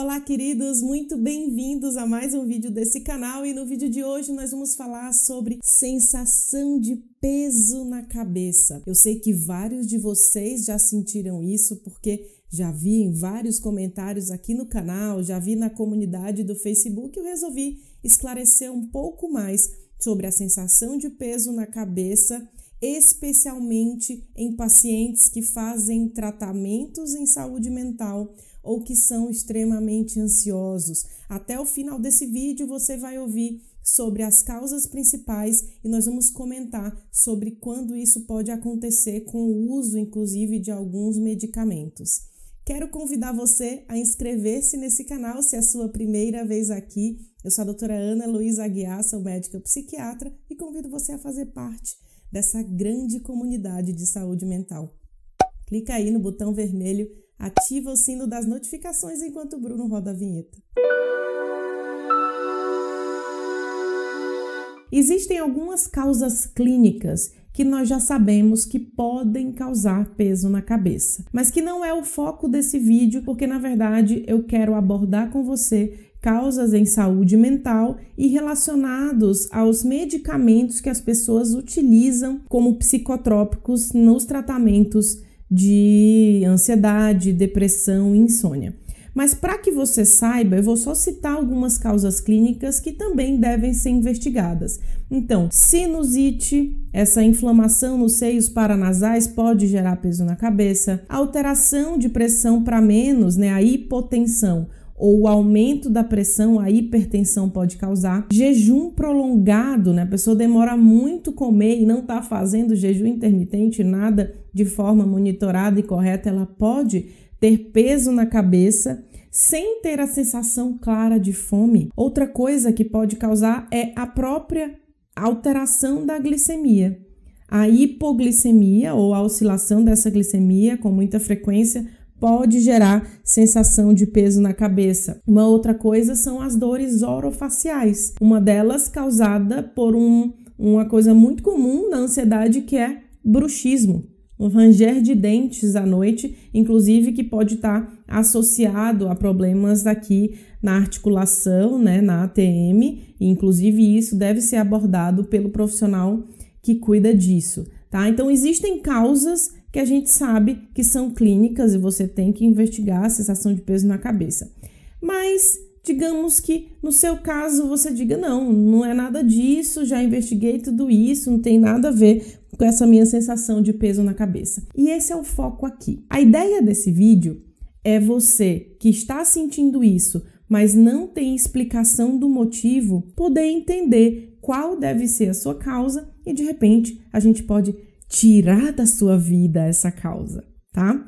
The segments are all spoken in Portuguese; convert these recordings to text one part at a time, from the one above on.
Olá, queridos, muito bem-vindos a mais um vídeo desse canal e no vídeo de hoje nós vamos falar sobre sensação de peso na cabeça. Eu sei que vários de vocês já sentiram isso porque já vi em vários comentários aqui no canal, já vi na comunidade do Facebook, eu resolvi esclarecer um pouco mais sobre a sensação de peso na cabeça especialmente em pacientes que fazem tratamentos em saúde mental ou que são extremamente ansiosos. Até o final desse vídeo você vai ouvir sobre as causas principais e nós vamos comentar sobre quando isso pode acontecer com o uso, inclusive, de alguns medicamentos. Quero convidar você a inscrever-se nesse canal se é a sua primeira vez aqui. Eu sou a doutora Ana Luísa Aguiar, sou médica psiquiatra e convido você a fazer parte dessa grande comunidade de saúde mental. Clica aí no botão vermelho Ativa o sino das notificações enquanto o Bruno roda a vinheta. Existem algumas causas clínicas que nós já sabemos que podem causar peso na cabeça, mas que não é o foco desse vídeo, porque na verdade eu quero abordar com você causas em saúde mental e relacionados aos medicamentos que as pessoas utilizam como psicotrópicos nos tratamentos de ansiedade, depressão e insônia. Mas para que você saiba, eu vou só citar algumas causas clínicas que também devem ser investigadas. Então, sinusite, essa inflamação nos seios paranasais pode gerar peso na cabeça, alteração de pressão para menos, né, a hipotensão ou o aumento da pressão, a hipertensão pode causar. Jejum prolongado, né? A pessoa demora muito comer e não está fazendo jejum intermitente, nada, de forma monitorada e correta, ela pode ter peso na cabeça sem ter a sensação clara de fome. Outra coisa que pode causar é a própria alteração da glicemia. A hipoglicemia ou a oscilação dessa glicemia com muita frequência pode gerar sensação de peso na cabeça. Uma outra coisa são as dores orofaciais, uma delas causada por um, uma coisa muito comum na ansiedade que é bruxismo um ranger de dentes à noite, inclusive que pode estar tá associado a problemas aqui na articulação, né, na ATM, e inclusive isso deve ser abordado pelo profissional que cuida disso, tá? Então existem causas que a gente sabe que são clínicas e você tem que investigar a sensação de peso na cabeça. Mas digamos que no seu caso você diga não, não é nada disso, já investiguei tudo isso, não tem nada a ver com essa minha sensação de peso na cabeça. E esse é o foco aqui. A ideia desse vídeo é você que está sentindo isso, mas não tem explicação do motivo, poder entender qual deve ser a sua causa e de repente a gente pode tirar da sua vida essa causa, tá?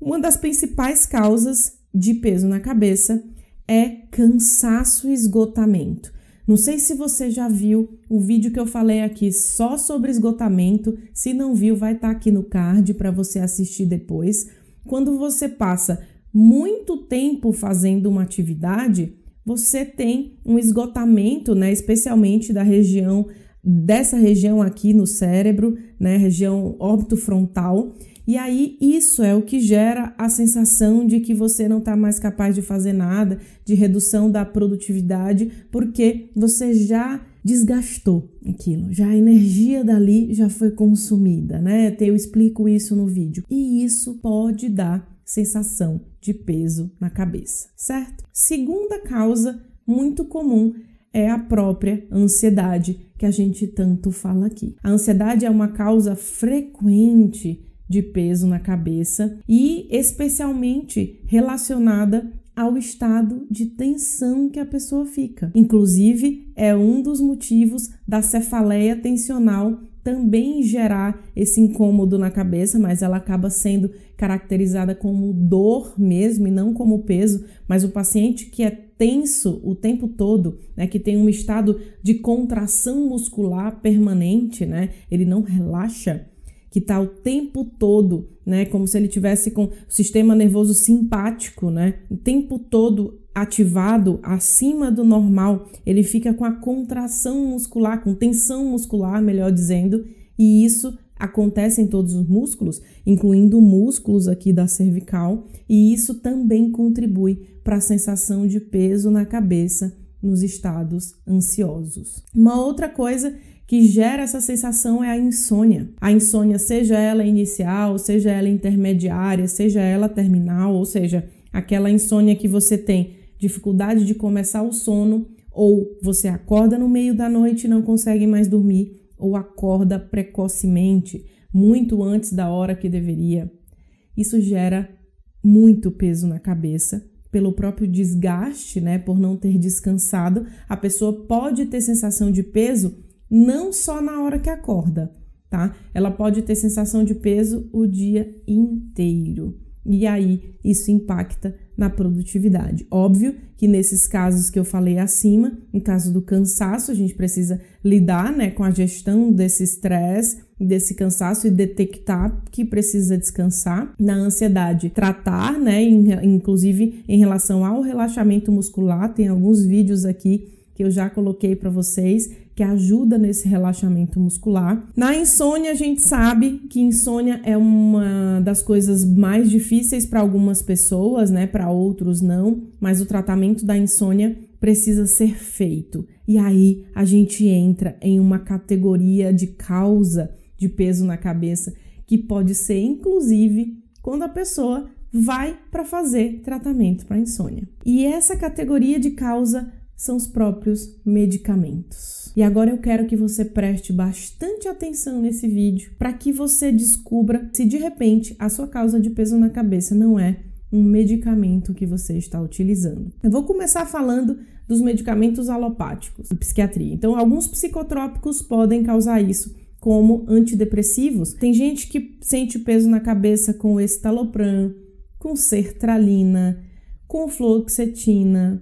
Uma das principais causas de peso na cabeça é cansaço e esgotamento. Não sei se você já viu o vídeo que eu falei aqui só sobre esgotamento. Se não viu, vai estar tá aqui no card para você assistir depois. Quando você passa muito tempo fazendo uma atividade, você tem um esgotamento, né, especialmente da região dessa região aqui no cérebro, né, região óbito frontal, e aí isso é o que gera a sensação de que você não está mais capaz de fazer nada, de redução da produtividade, porque você já desgastou aquilo, já a energia dali já foi consumida, né? Eu explico isso no vídeo. E isso pode dar sensação de peso na cabeça, certo? Segunda causa muito comum é a própria ansiedade que a gente tanto fala aqui. A ansiedade é uma causa frequente de peso na cabeça e especialmente relacionada ao estado de tensão que a pessoa fica. Inclusive, é um dos motivos da cefaleia tensional também gerar esse incômodo na cabeça, mas ela acaba sendo caracterizada como dor mesmo e não como peso. Mas o paciente que é tenso o tempo todo, né, que tem um estado de contração muscular permanente, né, ele não relaxa, que está o tempo todo, né, como se ele tivesse com o sistema nervoso simpático, né, o tempo todo ativado acima do normal, ele fica com a contração muscular, com tensão muscular, melhor dizendo, e isso acontece em todos os músculos, incluindo músculos aqui da cervical, e isso também contribui para a sensação de peso na cabeça nos estados ansiosos. Uma outra coisa que gera essa sensação é a insônia. A insônia, seja ela inicial, seja ela intermediária, seja ela terminal, ou seja, aquela insônia que você tem dificuldade de começar o sono, ou você acorda no meio da noite e não consegue mais dormir, ou acorda precocemente, muito antes da hora que deveria. Isso gera muito peso na cabeça pelo próprio desgaste, né, por não ter descansado, a pessoa pode ter sensação de peso não só na hora que acorda, tá? Ela pode ter sensação de peso o dia inteiro. E aí isso impacta na produtividade. Óbvio que nesses casos que eu falei acima, no caso do cansaço, a gente precisa lidar, né, com a gestão desse estresse, desse cansaço e detectar que precisa descansar. Na ansiedade, tratar, né, inclusive em relação ao relaxamento muscular, tem alguns vídeos aqui que eu já coloquei para vocês que ajuda nesse relaxamento muscular. Na insônia, a gente sabe que insônia é uma das coisas mais difíceis para algumas pessoas, né? Para outros não, mas o tratamento da insônia precisa ser feito. E aí a gente entra em uma categoria de causa de peso na cabeça que pode ser inclusive quando a pessoa vai para fazer tratamento para insônia. E essa categoria de causa são os próprios medicamentos. E agora eu quero que você preste bastante atenção nesse vídeo para que você descubra se de repente a sua causa de peso na cabeça não é um medicamento que você está utilizando. Eu vou começar falando dos medicamentos alopáticos da psiquiatria. Então, alguns psicotrópicos podem causar isso, como antidepressivos. Tem gente que sente peso na cabeça com estalopram, com sertralina, com fluoxetina,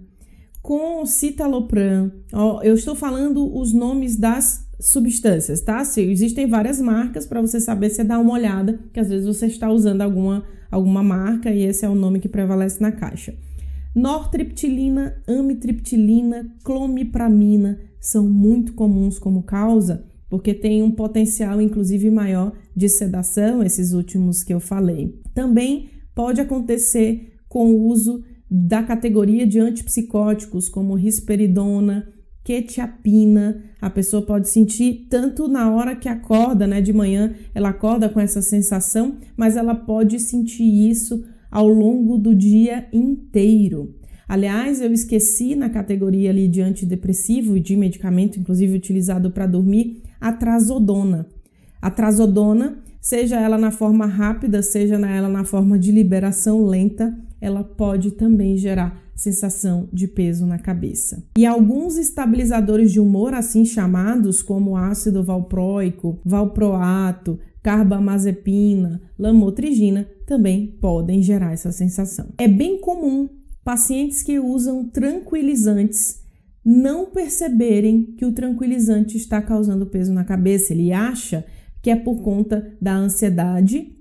com citalopram. Ó, eu estou falando os nomes das substâncias, tá? Se existem várias marcas para você saber, você dá uma olhada, que às vezes você está usando alguma, alguma marca e esse é o nome que prevalece na caixa. Nortriptilina, amitriptilina, clomipramina são muito comuns como causa, porque tem um potencial inclusive maior de sedação, esses últimos que eu falei. Também pode acontecer com o uso da categoria de antipsicóticos, como risperidona, quetiapina. A pessoa pode sentir tanto na hora que acorda, né, de manhã, ela acorda com essa sensação, mas ela pode sentir isso ao longo do dia inteiro. Aliás, eu esqueci na categoria ali de antidepressivo e de medicamento, inclusive utilizado para dormir, a trazodona. A trazodona seja ela na forma rápida, seja ela na forma de liberação lenta, ela pode também gerar sensação de peso na cabeça. E alguns estabilizadores de humor, assim chamados, como ácido valproico, valproato, carbamazepina, lamotrigina, também podem gerar essa sensação. É bem comum pacientes que usam tranquilizantes não perceberem que o tranquilizante está causando peso na cabeça. Ele acha que é por conta da ansiedade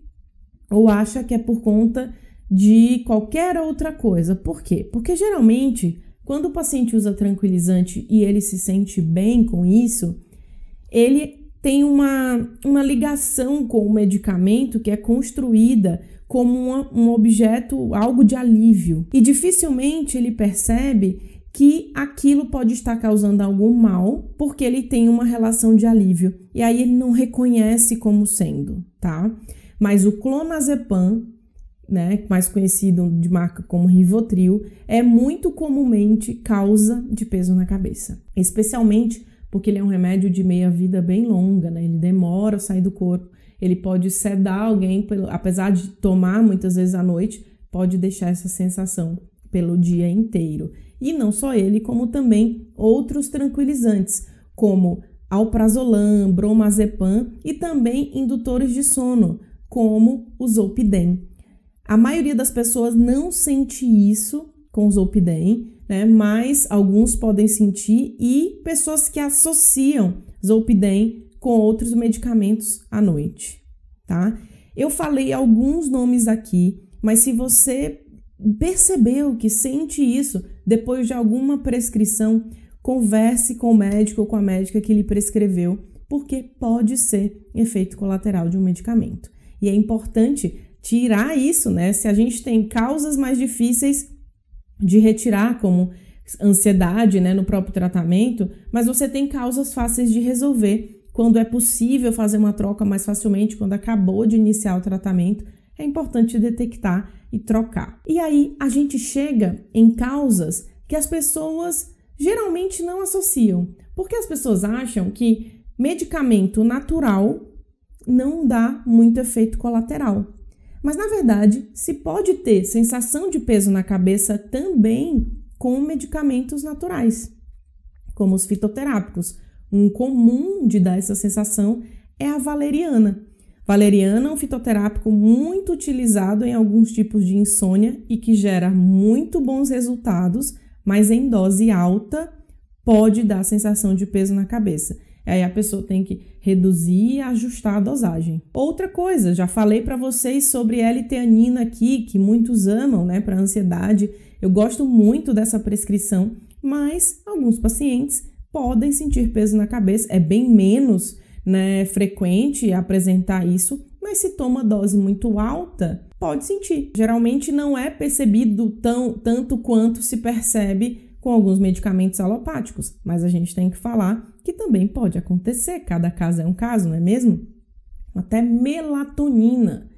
ou acha que é por conta de qualquer outra coisa. Por quê? Porque geralmente, quando o paciente usa tranquilizante e ele se sente bem com isso, ele tem uma, uma ligação com o medicamento que é construída como uma, um objeto, algo de alívio. E dificilmente ele percebe que aquilo pode estar causando algum mal, porque ele tem uma relação de alívio e aí ele não reconhece como sendo, tá? Mas o clonazepam, né, mais conhecido de marca como Rivotril, é muito comumente causa de peso na cabeça, especialmente porque ele é um remédio de meia vida bem longa, né? Ele demora a sair do corpo, ele pode sedar alguém, apesar de tomar muitas vezes à noite, pode deixar essa sensação pelo dia inteiro. E não só ele, como também outros tranquilizantes, como alprazolam, bromazepam e também indutores de sono, como o zolpidem. A maioria das pessoas não sente isso com o zolpidem, né? Mas alguns podem sentir e pessoas que associam zolpidem com outros medicamentos à noite, tá? Eu falei alguns nomes aqui, mas se você percebeu que sente isso depois de alguma prescrição, converse com o médico ou com a médica que lhe prescreveu, porque pode ser efeito colateral de um medicamento. E é importante tirar isso, né? Se a gente tem causas mais difíceis de retirar, como ansiedade, né, no próprio tratamento, mas você tem causas fáceis de resolver quando é possível fazer uma troca mais facilmente, quando acabou de iniciar o tratamento, é importante detectar e trocar. E aí a gente chega em causas que as pessoas geralmente não associam, porque as pessoas acham que medicamento natural não dá muito efeito colateral. Mas na verdade, se pode ter sensação de peso na cabeça também com medicamentos naturais, como os fitoterápicos. Um comum de dar essa sensação é a valeriana, Valeriana é um fitoterápico muito utilizado em alguns tipos de insônia e que gera muito bons resultados, mas em dose alta pode dar sensação de peso na cabeça. Aí a pessoa tem que reduzir e ajustar a dosagem. Outra coisa, já falei para vocês sobre L-teanina aqui, que muitos amam, né, para ansiedade. Eu gosto muito dessa prescrição, mas alguns pacientes podem sentir peso na cabeça, é bem menos né, frequente apresentar isso, mas se toma dose muito alta, pode sentir. Geralmente não é percebido tão, tanto quanto se percebe com alguns medicamentos alopáticos, mas a gente tem que falar que também pode acontecer, cada caso é um caso, não é mesmo? Até melatonina,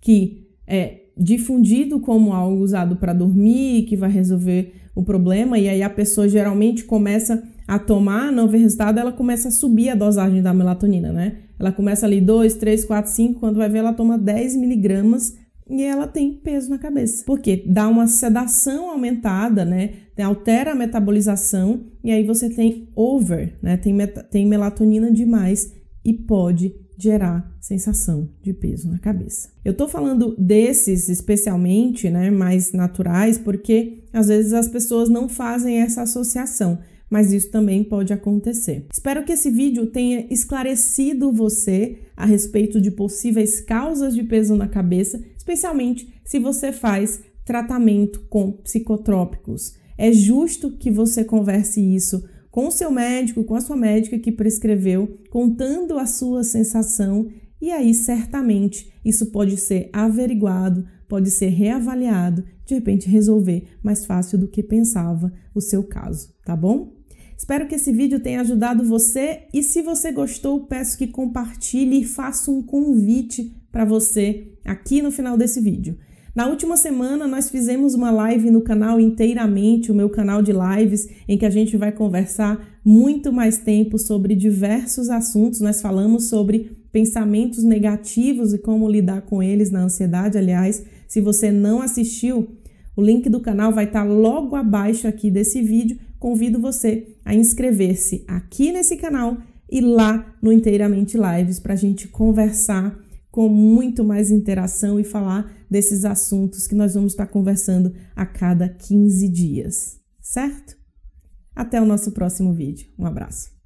que é difundido como algo usado para dormir, que vai resolver o problema, e aí a pessoa geralmente começa a tomar, não vê resultado, ela começa a subir a dosagem da melatonina, né? Ela começa ali 2, 3, 4, 5, quando vai ver ela toma 10 miligramas e ela tem peso na cabeça. Porque dá uma sedação aumentada, né? Altera a metabolização e aí você tem over, né? Tem, tem melatonina demais e pode gerar sensação de peso na cabeça. Eu tô falando desses especialmente, né, mais naturais, porque às vezes as pessoas não fazem essa associação mas isso também pode acontecer. Espero que esse vídeo tenha esclarecido você a respeito de possíveis causas de peso na cabeça, especialmente se você faz tratamento com psicotrópicos. É justo que você converse isso com o seu médico, com a sua médica que prescreveu, contando a sua sensação, e aí certamente isso pode ser averiguado, pode ser reavaliado, de repente resolver mais fácil do que pensava o seu caso, tá bom? Espero que esse vídeo tenha ajudado você e se você gostou, peço que compartilhe e faça um convite para você aqui no final desse vídeo. Na última semana, nós fizemos uma live no canal inteiramente, o meu canal de lives, em que a gente vai conversar muito mais tempo sobre diversos assuntos. Nós falamos sobre pensamentos negativos e como lidar com eles na ansiedade. Aliás, se você não assistiu, o link do canal vai estar logo abaixo aqui desse vídeo convido você a inscrever-se aqui nesse canal e lá no Inteiramente Lives para a gente conversar com muito mais interação e falar desses assuntos que nós vamos estar conversando a cada 15 dias, certo? Até o nosso próximo vídeo. Um abraço.